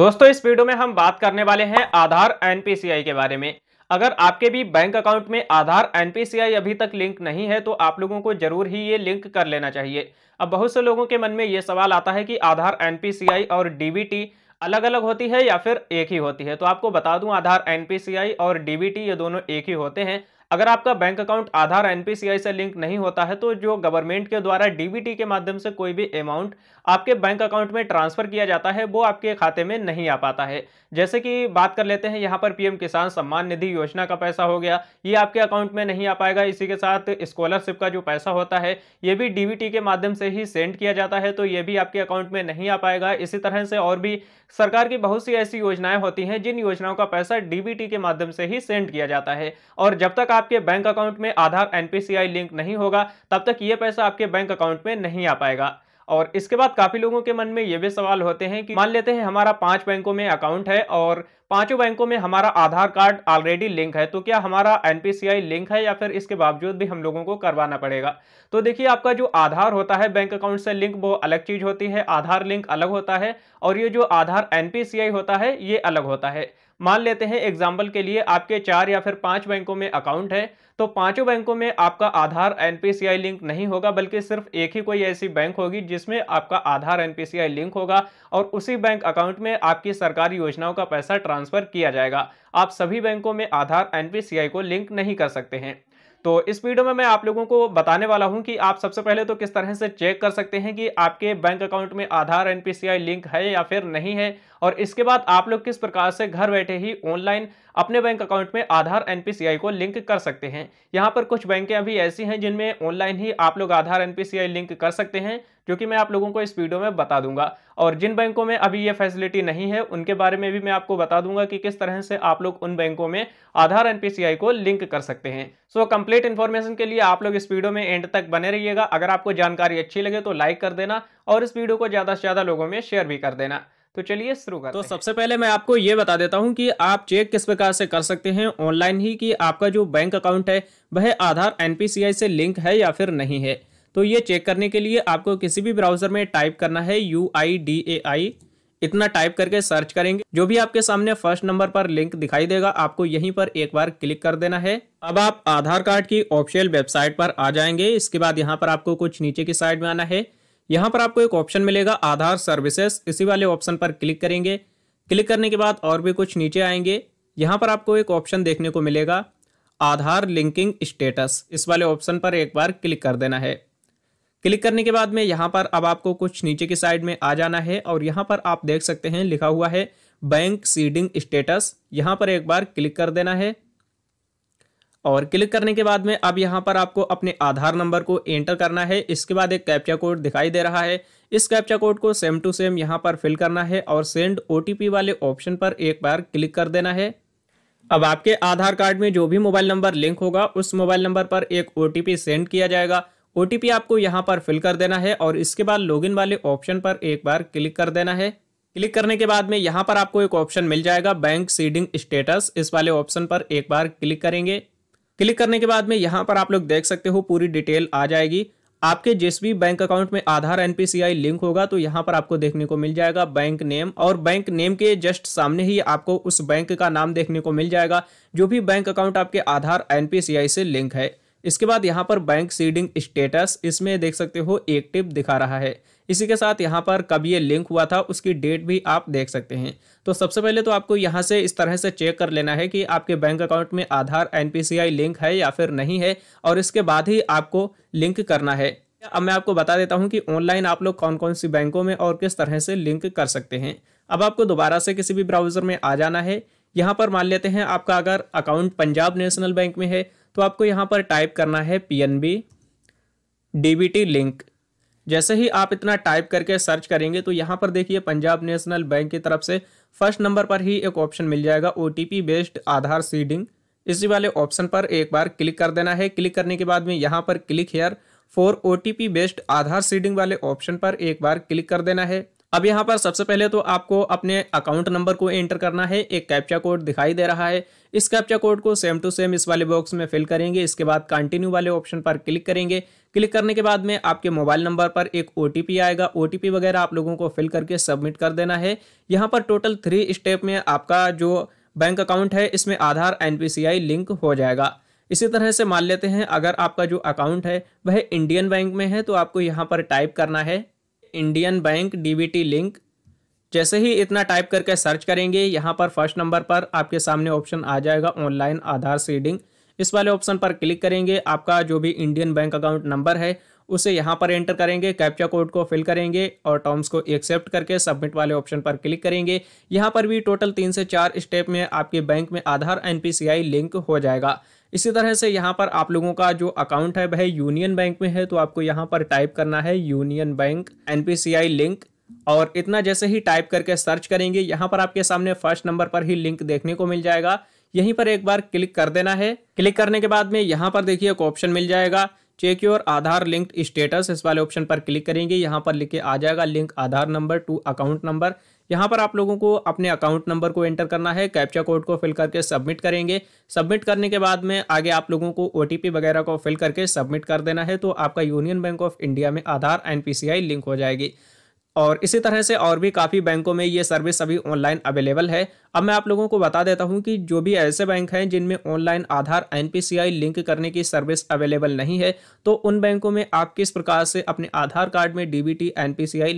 दोस्तों इस वीडियो में हम बात करने वाले हैं आधार एनपीसीआई के बारे में अगर आपके भी बैंक अकाउंट में आधार एनपीसीआई अभी तक लिंक नहीं है तो आप लोगों को जरूर ही ये लिंक कर लेना चाहिए अब बहुत से लोगों के मन में ये सवाल आता है कि आधार एनपीसीआई और डीबीटी अलग अलग होती है या फिर एक ही होती है तो आपको बता दूं आधार एनपीसीआई और डीबीटी ये दोनों एक ही होते हैं अगर आपका बैंक अकाउंट आधार एनपीसीआई से लिंक नहीं होता है तो जो गवर्नमेंट के द्वारा डीबीटी के माध्यम से कोई भी अमाउंट आपके बैंक अकाउंट में ट्रांसफर किया जाता है वो आपके खाते में नहीं आ पाता है जैसे कि बात कर लेते हैं यहाँ पर पीएम किसान सम्मान निधि योजना का पैसा हो गया ये आपके अकाउंट में नहीं आ पाएगा इसी के साथ स्कॉलरशिप का जो पैसा होता है ये भी डीबीटी के माध्यम से ही सेंड किया जाता है तो ये भी आपके अकाउंट में नहीं आ पाएगा इसी तरह से और भी सरकार की बहुत सी ऐसी योजनाएं होती हैं जिन योजनाओं का पैसा डीबीटी के माध्यम से ही सेंड किया जाता है और जब तक आपके बैंक अकाउंट में आधार एनपीसीआई लिंक नहीं होगा तब तक ये पैसा आपके बैंक अकाउंट में नहीं आ पाएगा और इसके बाद काफ़ी लोगों के मन में ये भी सवाल होते हैं कि मान लेते हैं हमारा पांच बैंकों में अकाउंट है और पांचों बैंकों में हमारा आधार कार्ड ऑलरेडी लिंक है तो क्या हमारा एन लिंक है या फिर इसके बावजूद भी हम लोगों को करवाना पड़ेगा तो देखिए आपका जो आधार होता है बैंक अकाउंट से लिंक वो अलग चीज़ होती है आधार लिंक अलग होता है और ये जो आधार एन होता है ये अलग होता है मान लेते हैं एग्जाम्पल के लिए आपके चार या फिर पाँच बैंकों में अकाउंट है तो पांचों बैंकों में आपका आधार एनपीसीआई लिंक नहीं होगा बल्कि सिर्फ एक ही कोई ऐसी बैंक होगी जिसमें आपका आधार एनपीसीआई लिंक होगा और उसी बैंक अकाउंट में आपकी सरकारी योजनाओं का पैसा ट्रांसफर किया जाएगा आप सभी बैंकों में आधार एनपीसीआई को लिंक नहीं कर सकते हैं तो इस वीडियो में मैं आप लोगों को बताने वाला हूं कि आप सबसे पहले तो किस तरह से चेक कर सकते हैं कि आपके बैंक अकाउंट में आधार एन लिंक है या फिर नहीं है और इसके बाद आप लोग किस प्रकार से घर बैठे ही ऑनलाइन अपने बैंक अकाउंट में आधार एनपीसीआई को लिंक कर सकते हैं यहाँ पर कुछ बैंकें अभी ऐसी हैं जिनमें ऑनलाइन ही आप लोग आधार एनपीसीआई लिंक कर सकते हैं क्योंकि मैं आप लोगों को इस वीडियो में बता दूंगा और जिन बैंकों में अभी ये फैसिलिटी नहीं है उनके बारे में भी मैं आपको बता दूंगा कि किस तरह से आप लोग उन बैंकों में आधार एनपीसीआई को लिंक कर सकते हैं सो कंप्लीट इन्फॉर्मेशन के लिए आप लोग इस वीडियो में एंड तक बने रहिएगा अगर आपको जानकारी अच्छी लगे तो लाइक कर देना और इस वीडियो को ज़्यादा से ज़्यादा लोगों में शेयर भी कर देना तो चलिए शुरू करते तो सबसे पहले मैं आपको ये बता देता हूँ कि आप चेक किस प्रकार से कर सकते हैं ऑनलाइन ही कि आपका जो बैंक अकाउंट है वह आधार एनपीसीआई से लिंक है या फिर नहीं है तो ये चेक करने के लिए आपको किसी भी ब्राउजर में टाइप करना है यू आई डी ए आई इतना टाइप करके सर्च करेंगे जो भी आपके सामने फर्स्ट नंबर पर लिंक दिखाई देगा आपको यहीं पर एक बार क्लिक कर देना है अब आप आधार कार्ड की ऑफिशियल वेबसाइट पर आ जाएंगे इसके बाद यहाँ पर आपको कुछ नीचे की साइड में आना है यहाँ पर आपको एक ऑप्शन मिलेगा आधार सर्विसेस इसी वाले ऑप्शन पर क्लिक करेंगे क्लिक करने के बाद और भी कुछ नीचे आएंगे यहाँ पर आपको एक ऑप्शन देखने को मिलेगा आधार लिंकिंग स्टेटस इस वाले ऑप्शन पर एक बार क्लिक कर देना है क्लिक करने के बाद में यहाँ पर अब आपको कुछ नीचे की साइड में आ जाना है और यहाँ पर आप देख सकते हैं लिखा हुआ है बैंक सीडिंग स्टेटस यहाँ पर एक बार क्लिक कर देना है और क्लिक करने के बाद में अब यहाँ पर आपको अपने आधार नंबर को एंटर करना है इसके बाद एक कैप्चा कोड दिखाई दे रहा है इस कैप्चा कोड को सेम टू सेम यहाँ पर फिल करना है और सेंड ओ वाले ऑप्शन पर एक बार क्लिक कर देना है अब आपके आधार कार्ड में जो भी मोबाइल नंबर लिंक होगा उस मोबाइल नंबर पर एक ओ सेंड किया जाएगा ओ आपको यहाँ पर फिल कर देना है और इसके बाद लॉगिन वाले ऑप्शन पर एक बार क्लिक कर देना है क्लिक करने के बाद में यहाँ पर आपको एक ऑप्शन मिल जाएगा बैंक सीडिंग स्टेटस इस वाले ऑप्शन पर एक बार क्लिक करेंगे क्लिक करने के बाद में यहाँ पर आप लोग देख सकते हो पूरी डिटेल आ जाएगी आपके जिस भी बैंक अकाउंट में आधार एनपीसीआई लिंक होगा तो यहाँ पर आपको देखने को मिल जाएगा बैंक नेम और बैंक नेम के जस्ट सामने ही आपको उस बैंक का नाम देखने को मिल जाएगा जो भी बैंक अकाउंट आपके आधार एनपीसीआई से लिंक है इसके बाद यहाँ पर बैंक सीडिंग स्टेटस इसमें देख सकते हो एक्टिव दिखा रहा है इसी के साथ यहाँ पर कब ये लिंक हुआ था उसकी डेट भी आप देख सकते हैं तो सबसे पहले तो आपको यहाँ से इस तरह से चेक कर लेना है कि आपके बैंक अकाउंट में आधार एन लिंक है या फिर नहीं है और इसके बाद ही आपको लिंक करना है अब मैं आपको बता देता हूँ कि ऑनलाइन आप लोग कौन कौन सी बैंकों में और किस तरह से लिंक कर सकते हैं अब आपको दोबारा से किसी भी ब्राउज़र में आ जाना है यहाँ पर मान लेते हैं आपका अगर अकाउंट पंजाब नेशनल बैंक में है तो आपको यहाँ पर टाइप करना है P N B D B T link जैसे ही आप इतना टाइप करके सर्च करेंगे तो यहाँ पर देखिए पंजाब नेशनल बैंक की तरफ से फर्स्ट नंबर पर ही एक ऑप्शन मिल जाएगा O T P based Aadhaar seeding इसी वाले ऑप्शन पर एक बार क्लिक कर देना है क्लिक करने के बाद में यहाँ पर click here for O T P based Aadhaar seeding वाले ऑप्शन पर एक बार क्लिक कर देना है अब यहाँ पर सबसे पहले तो आपको अपने अकाउंट नंबर को एंटर करना है एक कैप्चा कोड दिखाई दे रहा है इस कैप्चा कोड को सेम टू सेम इस वाले बॉक्स में फिल करेंगे इसके बाद कंटिन्यू वाले ऑप्शन पर क्लिक करेंगे क्लिक करने के बाद में आपके मोबाइल नंबर पर एक ओ आएगा ओ वगैरह आप लोगों को फिल करके सबमिट कर देना है यहाँ पर टोटल थ्री स्टेप में आपका जो बैंक अकाउंट है इसमें आधार एन लिंक हो जाएगा इसी तरह से मान लेते हैं अगर आपका जो अकाउंट है वह इंडियन बैंक में है तो आपको यहाँ पर टाइप करना है इंडियन बैंक डीबीटी लिंक जैसे ही इतना टाइप करके सर्च करेंगे यहाँ पर फर्स्ट नंबर पर आपके सामने ऑप्शन आ जाएगा ऑनलाइन आधार सीडिंग इस वाले ऑप्शन पर क्लिक करेंगे आपका जो भी इंडियन बैंक अकाउंट नंबर है उसे यहाँ पर एंटर करेंगे कैप्चा कोड को फिल करेंगे और टर्म्स को एक्सेप्ट करके सबमिट वाले ऑप्शन पर क्लिक करेंगे यहाँ पर भी टोटल तीन से चार स्टेप में आपके बैंक में आधार एन लिंक हो जाएगा इसी तरह से यहाँ पर आप लोगों का जो अकाउंट है वह यूनियन बैंक में है तो आपको यहाँ पर टाइप करना है यूनियन बैंक एनपीसीआई लिंक और इतना जैसे ही टाइप करके सर्च करेंगे यहाँ पर आपके सामने फर्स्ट नंबर पर ही लिंक देखने को मिल जाएगा यहीं पर एक बार क्लिक कर देना है क्लिक करने के बाद में यहाँ पर देखिए एक ऑप्शन मिल जाएगा check your Aadhaar linked status इस वाले ऑप्शन पर क्लिक करेंगे यहाँ पर लिखे आ जाएगा link Aadhaar number to account number यहाँ पर आप लोगों को अपने अकाउंट नंबर को एंटर करना है कैप्चा कोड को फिल करके सबमिट करेंगे सबमिट करने के बाद में आगे आप लोगों को ओ वगैरह को फिल करके सबमिट कर देना है तो आपका यूनियन बैंक ऑफ इंडिया में आधार एन पी लिंक हो जाएगी और इसी तरह से और भी काफ़ी बैंकों में ये सर्विस अभी ऑनलाइन अवेलेबल है अब मैं आप लोगों को बता देता हूँ कि जो भी ऐसे बैंक हैं जिनमें ऑनलाइन आधार एन लिंक करने की सर्विस अवेलेबल नहीं है तो उन बैंकों में आप किस प्रकार से अपने आधार कार्ड में डी बी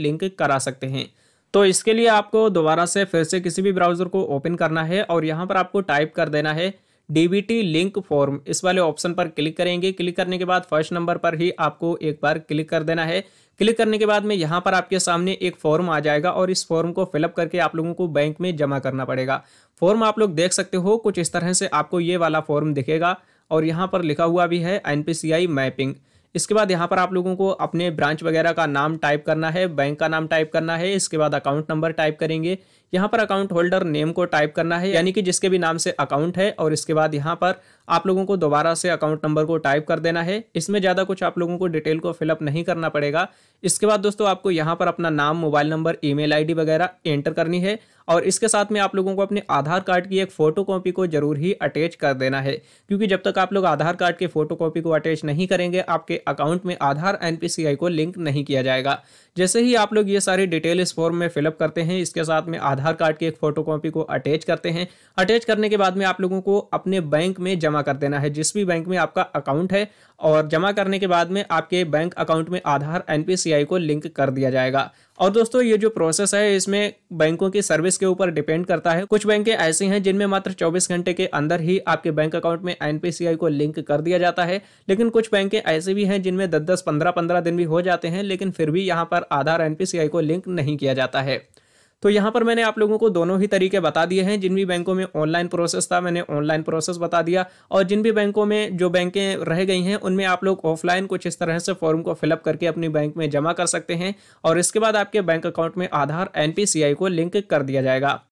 लिंक करा सकते हैं तो इसके लिए आपको दोबारा से फिर से किसी भी ब्राउज़र को ओपन करना है और यहाँ पर आपको टाइप कर देना है टी लिंक फॉर्म इस वाले ऑप्शन पर क्लिक करेंगे क्लिक करने के बाद फर्स्ट नंबर पर ही आपको एक बार क्लिक कर देना है क्लिक करने के बाद में यहाँ पर आपके सामने एक फॉर्म आ जाएगा और इस फॉर्म को फिलअप करके आप लोगों को बैंक में जमा करना पड़ेगा फॉर्म आप लोग देख सकते हो कुछ इस तरह से आपको ये वाला फॉर्म दिखेगा और यहाँ पर लिखा हुआ भी है एन मैपिंग इसके बाद यहाँ पर आप लोगों को अपने ब्रांच वगैरह का नाम टाइप करना है बैंक का नाम टाइप करना है इसके बाद अकाउंट नंबर टाइप करेंगे यहाँ पर अकाउंट होल्डर नेम को टाइप करना है यानी कि जिसके भी नाम से अकाउंट है और इसके बाद यहाँ पर आप लोगों को दोबारा से अकाउंट नंबर को टाइप कर देना है इसमें ज़्यादा कुछ आप लोगों को डिटेल को फिलअप नहीं करना पड़ेगा इसके बाद दोस्तों आपको यहाँ पर अपना नाम मोबाइल नंबर ई मेल वगैरह एंटर करनी है और इसके साथ में आप लोगों को अपने आधार कार्ड की एक फ़ोटो को ज़रूर ही अटैच कर देना है क्योंकि जब तक आप लोग आधार कार्ड के फ़ोटो कॉपी को अटैच नहीं करेंगे आपके अकाउंट में आधार एन को लिंक नहीं किया जाएगा जैसे ही आप लोग ये सारी डिटेल इस फॉर्म में फिलअप करते हैं इसके साथ में आधार कार्ड की एक फ़ोटोकॉपी को अटैच करते हैं अटैच करने के बाद में आप लोगों को अपने बैंक में जमा कर देना है जिस भी बैंक में आपका अकाउंट है और जमा करने के बाद में आपके बैंक अकाउंट में आधार एन को लिंक कर दिया जाएगा और दोस्तों ये जो प्रोसेस है इसमें बैंकों की सर्विस के ऊपर डिपेंड करता है कुछ बैंकें ऐसी हैं जिनमें मात्र 24 घंटे के अंदर ही आपके बैंक अकाउंट में एनपीसीआई को लिंक कर दिया जाता है लेकिन कुछ बैंकें ऐसी भी हैं जिनमें दस दस पंद्रह पंद्रह दिन भी हो जाते हैं लेकिन फिर भी यहाँ पर आधार एन को लिंक नहीं किया जाता है तो यहाँ पर मैंने आप लोगों को दोनों ही तरीके बता दिए हैं जिन भी बैंकों में ऑनलाइन प्रोसेस था मैंने ऑनलाइन प्रोसेस बता दिया और जिन भी बैंकों में जो बैंकें रह गई हैं उनमें आप लोग ऑफलाइन कुछ इस तरह से फॉर्म को फिलअप करके अपनी बैंक में जमा कर सकते हैं और इसके बाद आपके बैंक अकाउंट में आधार एन को लिंक कर दिया जाएगा